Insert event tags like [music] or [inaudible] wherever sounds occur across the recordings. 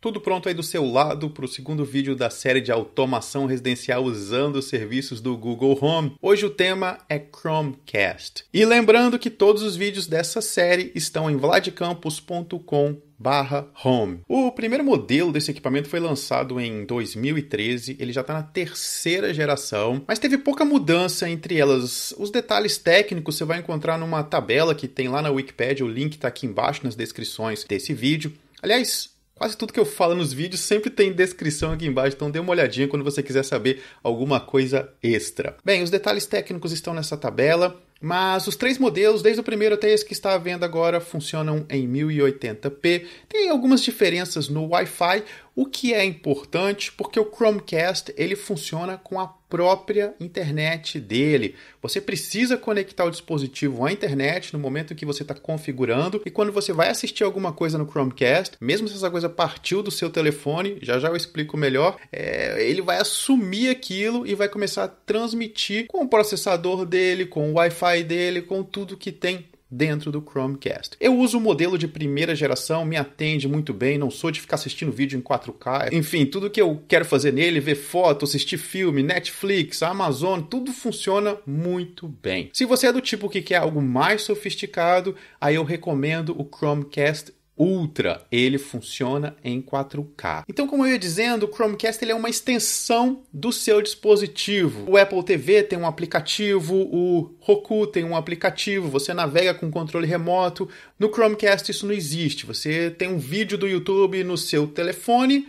Tudo pronto aí do seu lado para o segundo vídeo da série de automação residencial usando os serviços do Google Home. Hoje o tema é Chromecast. E lembrando que todos os vídeos dessa série estão em vladcampos.com barra home. O primeiro modelo desse equipamento foi lançado em 2013, ele já está na terceira geração, mas teve pouca mudança entre elas. Os detalhes técnicos você vai encontrar numa tabela que tem lá na Wikipedia, o link está aqui embaixo nas descrições desse vídeo. Aliás, Quase tudo que eu falo nos vídeos sempre tem descrição aqui embaixo, então dê uma olhadinha quando você quiser saber alguma coisa extra. Bem, os detalhes técnicos estão nessa tabela, mas os três modelos, desde o primeiro até esse que está à venda agora, funcionam em 1080p. Tem algumas diferenças no Wi-Fi, o que é importante porque o Chromecast ele funciona com a própria internet dele. Você precisa conectar o dispositivo à internet no momento que você está configurando e quando você vai assistir alguma coisa no Chromecast, mesmo se essa coisa partiu do seu telefone, já já eu explico melhor, é, ele vai assumir aquilo e vai começar a transmitir com o processador dele, com o Wi-Fi dele, com tudo que tem dentro do Chromecast. Eu uso o modelo de primeira geração, me atende muito bem, não sou de ficar assistindo vídeo em 4K. Enfim, tudo que eu quero fazer nele, ver foto, assistir filme, Netflix, Amazon, tudo funciona muito bem. Se você é do tipo que quer algo mais sofisticado, aí eu recomendo o Chromecast Ultra, ele funciona em 4K. Então, como eu ia dizendo, o Chromecast ele é uma extensão do seu dispositivo. O Apple TV tem um aplicativo, o Roku tem um aplicativo, você navega com controle remoto. No Chromecast isso não existe. Você tem um vídeo do YouTube no seu telefone,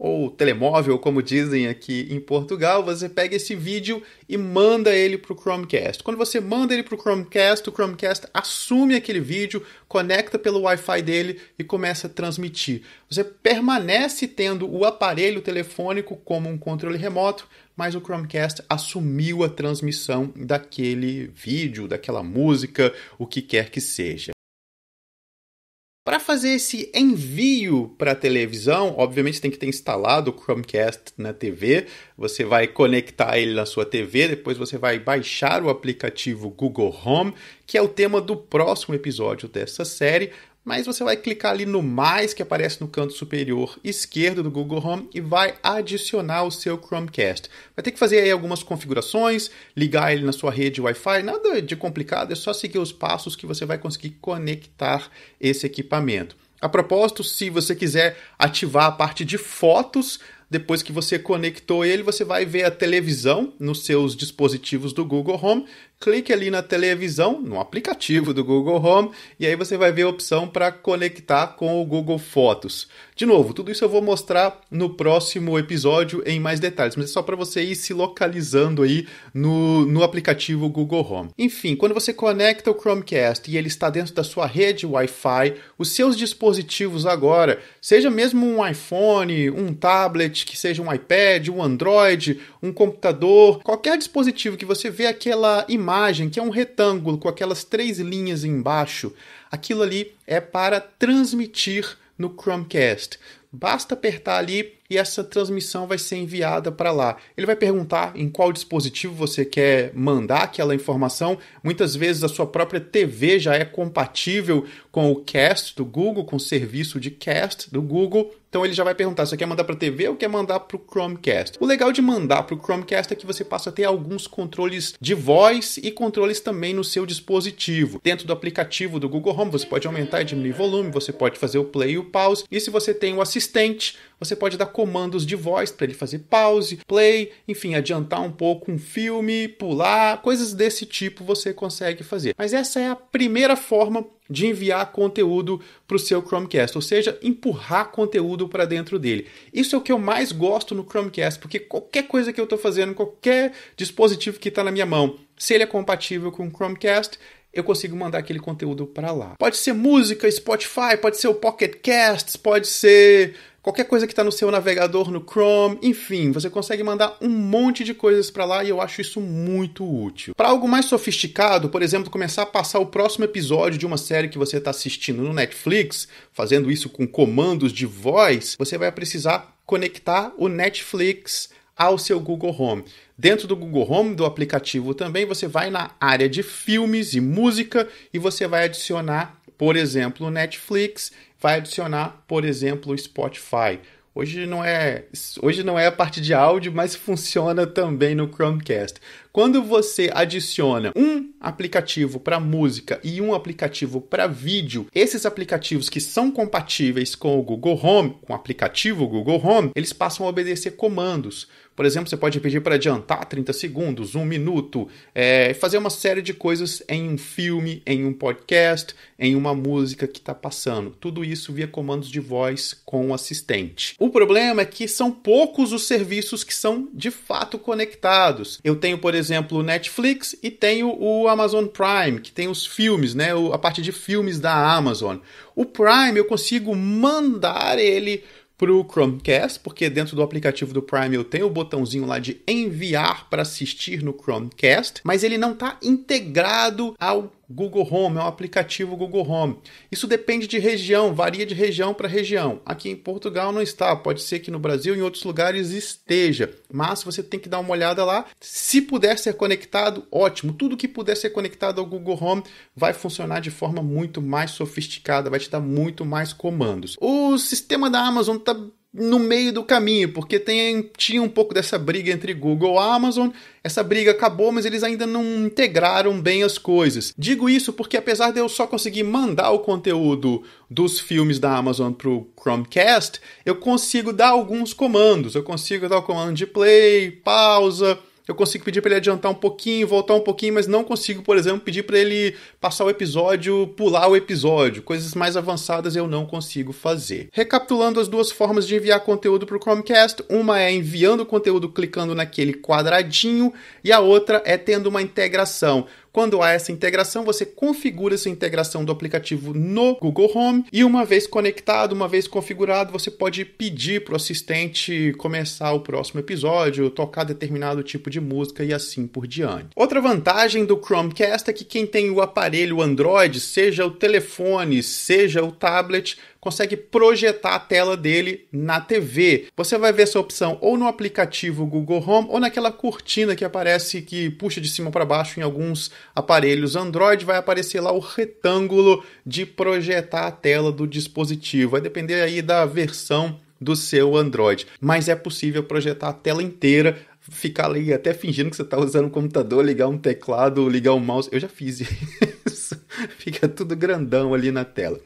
ou telemóvel, como dizem aqui em Portugal, você pega esse vídeo e manda ele para o Chromecast. Quando você manda ele para o Chromecast, o Chromecast assume aquele vídeo, conecta pelo Wi-Fi dele e começa a transmitir. Você permanece tendo o aparelho telefônico como um controle remoto, mas o Chromecast assumiu a transmissão daquele vídeo, daquela música, o que quer que seja. Para fazer esse envio para a televisão, obviamente tem que ter instalado o Chromecast na TV, você vai conectar ele na sua TV, depois você vai baixar o aplicativo Google Home, que é o tema do próximo episódio dessa série mas você vai clicar ali no mais que aparece no canto superior esquerdo do Google Home e vai adicionar o seu Chromecast. Vai ter que fazer aí algumas configurações, ligar ele na sua rede Wi-Fi, nada de complicado, é só seguir os passos que você vai conseguir conectar esse equipamento. A propósito, se você quiser ativar a parte de fotos, depois que você conectou ele, você vai ver a televisão nos seus dispositivos do Google Home clique ali na televisão, no aplicativo do Google Home, e aí você vai ver a opção para conectar com o Google Fotos. De novo, tudo isso eu vou mostrar no próximo episódio em mais detalhes, mas é só para você ir se localizando aí no, no aplicativo Google Home. Enfim, quando você conecta o Chromecast e ele está dentro da sua rede Wi-Fi, os seus dispositivos agora, seja mesmo um iPhone, um tablet, que seja um iPad, um Android, um computador, qualquer dispositivo que você vê aquela imagem imagem, que é um retângulo com aquelas três linhas embaixo, aquilo ali é para transmitir no Chromecast. Basta apertar ali e essa transmissão vai ser enviada para lá. Ele vai perguntar em qual dispositivo você quer mandar aquela informação. Muitas vezes a sua própria TV já é compatível com o Cast do Google, com o serviço de Cast do Google. Então ele já vai perguntar se quer mandar para a TV ou quer mandar para o Chromecast. O legal de mandar para o Chromecast é que você passa a ter alguns controles de voz e controles também no seu dispositivo. Dentro do aplicativo do Google Home, você pode aumentar e diminuir volume, você pode fazer o play e o pause. E se você tem o assistente, você pode dar comandos de voz para ele fazer pause, play, enfim, adiantar um pouco um filme, pular, coisas desse tipo você consegue fazer. Mas essa é a primeira forma de enviar conteúdo para o seu Chromecast, ou seja, empurrar conteúdo para dentro dele. Isso é o que eu mais gosto no Chromecast, porque qualquer coisa que eu estou fazendo, qualquer dispositivo que está na minha mão, se ele é compatível com o Chromecast, eu consigo mandar aquele conteúdo para lá. Pode ser música, Spotify, pode ser o Pocket Casts, pode ser qualquer coisa que está no seu navegador, no Chrome, enfim, você consegue mandar um monte de coisas para lá e eu acho isso muito útil. Para algo mais sofisticado, por exemplo, começar a passar o próximo episódio de uma série que você está assistindo no Netflix, fazendo isso com comandos de voz, você vai precisar conectar o Netflix ao seu Google Home. Dentro do Google Home, do aplicativo também, você vai na área de filmes e música e você vai adicionar por exemplo, o Netflix, vai adicionar, por exemplo, o Spotify. Hoje não é, hoje não é a parte de áudio, mas [laughs] funciona também no Chromecast. Quando você adiciona um aplicativo para música e um aplicativo para vídeo, esses aplicativos que são compatíveis com o Google Home, com o aplicativo Google Home, eles passam a obedecer comandos. Por exemplo, você pode pedir para adiantar 30 segundos, um minuto, é, fazer uma série de coisas em um filme, em um podcast, em uma música que está passando. Tudo isso via comandos de voz com o assistente. O problema é que são poucos os serviços que são de fato conectados. Eu tenho, por exemplo, exemplo, o Netflix e tenho o Amazon Prime, que tem os filmes, né? A parte de filmes da Amazon. O Prime eu consigo mandar ele para o Chromecast, porque dentro do aplicativo do Prime eu tenho o botãozinho lá de enviar para assistir no Chromecast, mas ele não está integrado ao Google Home, é um aplicativo Google Home. Isso depende de região, varia de região para região. Aqui em Portugal não está, pode ser que no Brasil e em outros lugares esteja, mas você tem que dar uma olhada lá. Se puder ser conectado, ótimo. Tudo que puder ser conectado ao Google Home vai funcionar de forma muito mais sofisticada, vai te dar muito mais comandos. O sistema da Amazon está no meio do caminho, porque tem, tinha um pouco dessa briga entre Google e Amazon. Essa briga acabou, mas eles ainda não integraram bem as coisas. Digo isso porque apesar de eu só conseguir mandar o conteúdo dos filmes da Amazon pro Chromecast, eu consigo dar alguns comandos. Eu consigo dar o comando de play, pausa, eu consigo pedir para ele adiantar um pouquinho, voltar um pouquinho, mas não consigo, por exemplo, pedir para ele passar o episódio, pular o episódio. Coisas mais avançadas eu não consigo fazer. Recapitulando as duas formas de enviar conteúdo para o Chromecast, uma é enviando conteúdo clicando naquele quadradinho e a outra é tendo uma integração quando há essa integração, você configura essa integração do aplicativo no Google Home e uma vez conectado, uma vez configurado, você pode pedir para o assistente começar o próximo episódio, tocar determinado tipo de música e assim por diante. Outra vantagem do Chromecast é que quem tem o aparelho Android, seja o telefone, seja o tablet, consegue projetar a tela dele na TV. Você vai ver essa opção ou no aplicativo Google Home ou naquela cortina que aparece que puxa de cima para baixo em alguns aparelhos Android, vai aparecer lá o retângulo de projetar a tela do dispositivo. Vai depender aí da versão do seu Android, mas é possível projetar a tela inteira ficar ali até fingindo que você está usando um computador, ligar um teclado, ligar um mouse. Eu já fiz [laughs] [laughs] Fica tudo grandão ali na tela.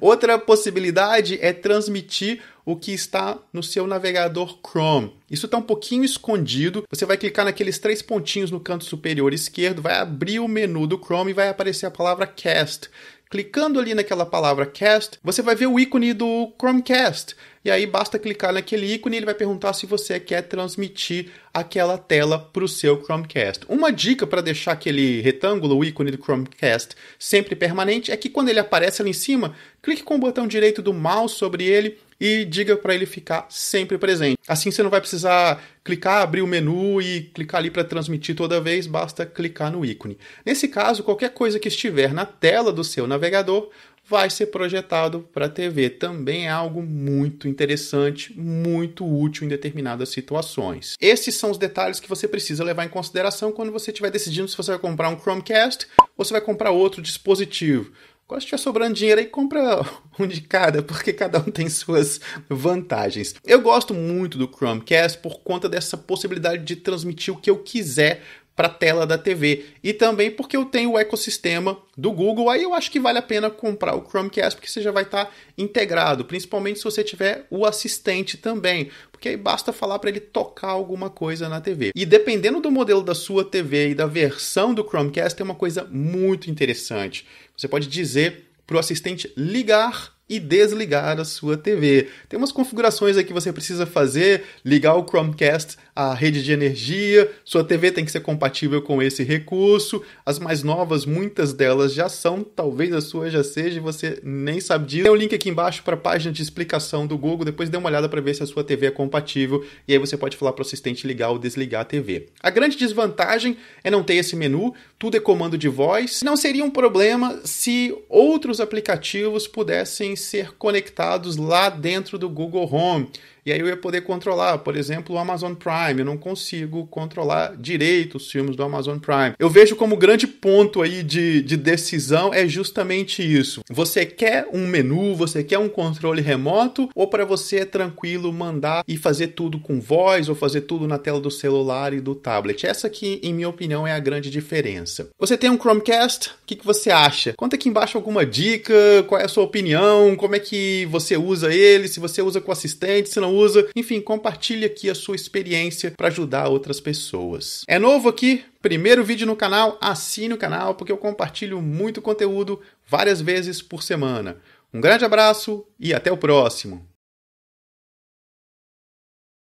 Outra possibilidade é transmitir o que está no seu navegador Chrome. Isso está um pouquinho escondido. Você vai clicar naqueles três pontinhos no canto superior esquerdo, vai abrir o menu do Chrome e vai aparecer a palavra Cast. Clicando ali naquela palavra cast, você vai ver o ícone do Chromecast. E aí basta clicar naquele ícone e ele vai perguntar se você quer transmitir aquela tela para o seu Chromecast. Uma dica para deixar aquele retângulo, o ícone do Chromecast, sempre permanente é que quando ele aparece ali em cima, clique com o botão direito do mouse sobre ele e diga para ele ficar sempre presente. Assim você não vai precisar clicar, abrir o menu e clicar ali para transmitir toda vez, basta clicar no ícone. Nesse caso, qualquer coisa que estiver na tela do seu navegador vai ser projetado para a TV. Também é algo muito interessante, muito útil em determinadas situações. Esses são os detalhes que você precisa levar em consideração quando você estiver decidindo se você vai comprar um Chromecast ou se vai comprar outro dispositivo. Quando estiver sobrando dinheiro aí, compra [laughs] um de cada, porque cada um tem suas vantagens. Eu gosto muito do Chromecast por conta dessa possibilidade de transmitir o que eu quiser para a tela da TV. E também porque eu tenho o ecossistema do Google, aí eu acho que vale a pena comprar o Chromecast, porque você já vai estar tá integrado, principalmente se você tiver o assistente também, porque aí basta falar para ele tocar alguma coisa na TV. E dependendo do modelo da sua TV e da versão do Chromecast, tem uma coisa muito interessante. Você pode dizer para o assistente ligar e desligar a sua TV. Tem umas configurações aí que você precisa fazer, ligar o Chromecast a rede de energia, sua TV tem que ser compatível com esse recurso. As mais novas, muitas delas já são, talvez a sua já seja e você nem sabe disso. Tem o um link aqui embaixo para a página de explicação do Google, depois dê uma olhada para ver se a sua TV é compatível e aí você pode falar para o assistente ligar ou desligar a TV. A grande desvantagem é não ter esse menu, tudo é comando de voz. Não seria um problema se outros aplicativos pudessem ser conectados lá dentro do Google Home. E aí eu ia poder controlar, por exemplo, o Amazon Prime. Eu não consigo controlar direito os filmes do Amazon Prime. Eu vejo como grande ponto aí de, de decisão é justamente isso. Você quer um menu, você quer um controle remoto, ou para você é tranquilo mandar e fazer tudo com voz ou fazer tudo na tela do celular e do tablet? Essa que, em minha opinião, é a grande diferença. Você tem um Chromecast? O que, que você acha? Conta aqui embaixo alguma dica, qual é a sua opinião, como é que você usa ele, se você usa com assistente, se não usa. Enfim, compartilhe aqui a sua experiência para ajudar outras pessoas. É novo aqui? Primeiro vídeo no canal, assine o canal porque eu compartilho muito conteúdo várias vezes por semana. Um grande abraço e até o próximo!